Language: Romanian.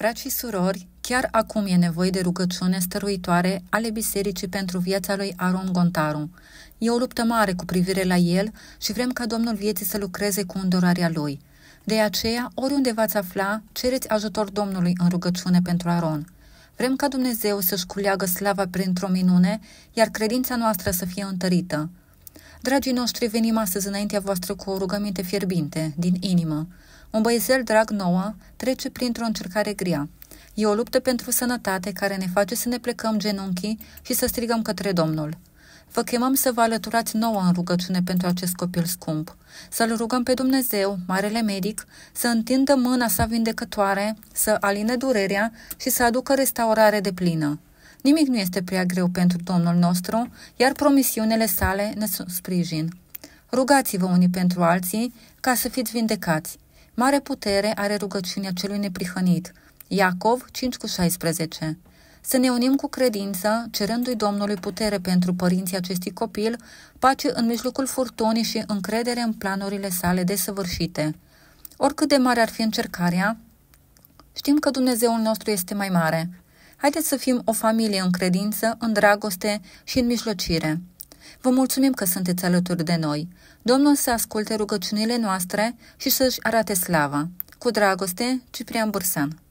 Frați și surori, chiar acum e nevoie de rugăciune stăruitoare ale Bisericii pentru viața lui Aron Gontaru. E o luptă mare cu privire la el și vrem ca Domnul vieții să lucreze cu îndorarea lui. De aceea, oriunde v-ați afla, cereți ajutor Domnului în rugăciune pentru Aron. Vrem ca Dumnezeu să-și culeagă slava printr-o minune, iar credința noastră să fie întărită. Dragii noștri, venim astăzi înaintea voastră cu o rugăminte fierbinte, din inimă. Un băiețel drag noua trece printr-o încercare grea. E o luptă pentru sănătate care ne face să ne plecăm genunchii și să strigăm către Domnul. Vă chemăm să vă alăturați nouă în rugăciune pentru acest copil scump, să-l rugăm pe Dumnezeu, Marele Medic, să întindă mâna sa vindecătoare, să aline durerea și să aducă restaurare de plină. Nimic nu este prea greu pentru Domnul nostru, iar promisiunile sale ne sprijin. Rugați-vă unii pentru alții ca să fiți vindecați. Mare putere are rugăciunea celui neprihănit. Iacov 5 cu 16 Să ne unim cu credință, cerându-i Domnului putere pentru părinții acestui copil, pace în mijlocul furtunii și încredere în planurile sale desăvârșite. Oricât de mare ar fi încercarea, știm că Dumnezeul nostru este mai mare. Haideți să fim o familie în credință, în dragoste și în mijlocire. Vă mulțumim că sunteți alături de noi. Domnul să asculte rugăciunile noastre și să-și arate slava. Cu dragoste, Ciprian Bursan.